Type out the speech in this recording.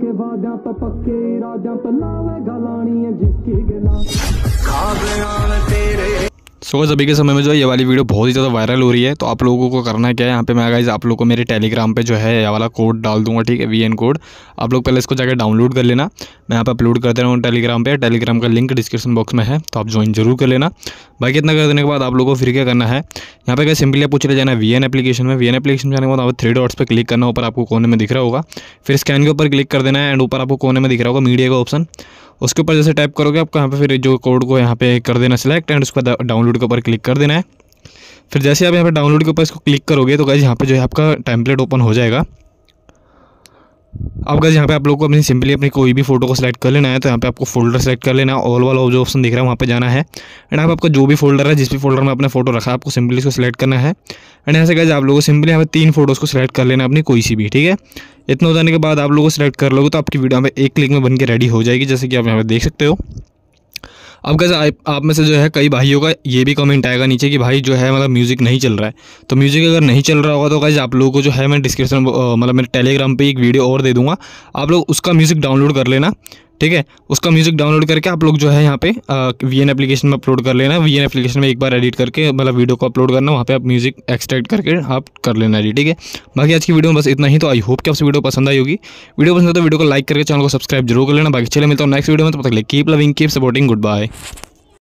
ਕੇ ਵਾਦਿਆਂ ਤੋਂ ਪੱਕੇ ਇਰਾਦਿਆਂ ਤੋਂ ਲਾਵੇ ਗਲਾਣੀ ਜਿਸ ਕੀ सो so, अभी के समय में जो है ये वाली वीडियो बहुत ही ज़्यादा वायरल हो रही है तो आप लोगों को करना क्या है यहाँ पे मैं गाइज आप लोग को मेरे टेलीग्राम पे जो है ये वाला कोड डाल दूंगा ठीक है वी एन कोड आप लोग पहले इसको जाकर डाउनलोड कर लेना मैं यहाँ पे अपलोड कर दे रहा हूँ टेलीग्राम पे टेलीग्राम का लिंक डिस्क्रिप्शन बॉक्स में है तो आप ज्वाइन जरूर कर लेना बाकी इतना कर देने के बाद आप लोगों को फिर क्या करना है यहाँ पे क्या सिंपली आप ले जाना है वी एन एप्लीकेशन में वी एन एप्लीकेशन में जाने के बाद आप थ्री डॉट्स पर क्लिक करना ऊपर आपको कोने में दिख रहा होगा फिर स्कैन के ऊपर क्लिक कर देना है एंड ऊपर आपको कोने में दिख रहा होगा मीडिया का ऑप्शन उसके ऊपर जैसे टाइप करोगे आपको यहाँ पर फिर जो कोड को यहाँ पे कर देना सिलेक्ट एंड उसके बाद डाउनलोड के ऊपर क्लिक कर देना है फिर जैसे आप यहाँ पर डाउनलोड के ऊपर इसको क्लिक करोगे तो गाइज यहाँ पे जो है आपका टैंपलेट ओपन हो जाएगा अब गज यहाँ पे आप लोग को अपनी सिंपली अपनी कोई भी फोटो को सिलेक्ट कर लेना है तो यहाँ पे आपको फोल्डर सेलेक्ट कर लेना है ऑल वाला जो ऑप्शन दिख रहा है वहाँ पे जाना है एंड आप आपका जो भी फोल्डर है जिस भी फोल्डर में आपने फोटो रखा है आपको सिंपली इसको सिलेक्ट करना है एंड यहाँ से गज आप लोगों को सिंपली यहाँ पे तीन फोटोज़ को सिलेक्ट कर लेना है अपनी कोई सी भी ठीक है इतना हो जाने के बाद आप लोगों को सिलेक्ट कर लोगे तो आपकी वीडियो यहाँ एक क्लिक में बन रेडी हो जाएगी जैसे कि आप यहाँ पर देख सकते हो अब कैसे आप में से जो है कई भाइयों का ये भी कमेंट आएगा नीचे कि भाई जो है मतलब म्यूज़िक नहीं चल रहा है तो म्यूज़िक अगर नहीं चल रहा होगा तो कैसे आप लोगों को जो है मैं डिस्क्रिप्शन मतलब मेरे टेलीग्राम पर एक वीडियो और दे दूँगा आप लोग उसका म्यूज़िक डाउनलोड कर लेना ठीक है उसका म्यूज़िक डाउनलोड करके आप लोग जो है यहाँ पे वी एन एप्लीकेशन में अपलोड कर लेना वी एन एप्लीकेशन में एक बार एडिट करके मतलब वीडियो को अपलोड करना वहाँ पे आप म्यूज़िक एक्सट्रैक्ट करके आप कर लेना जी ठीक है बाकी आज की वीडियो में बस इतना ही तो आई होप कि आपसे वीडियो पसंद आई होगी वीडियो पसंद आए तो वीडियो को लाइक करके चैनल को सब्सक्राइब जरूर कर लेना बाकी चले मिलता हूँ नेक्स्ट वीडियो में तो पता लगे keep loving keep supporting good bye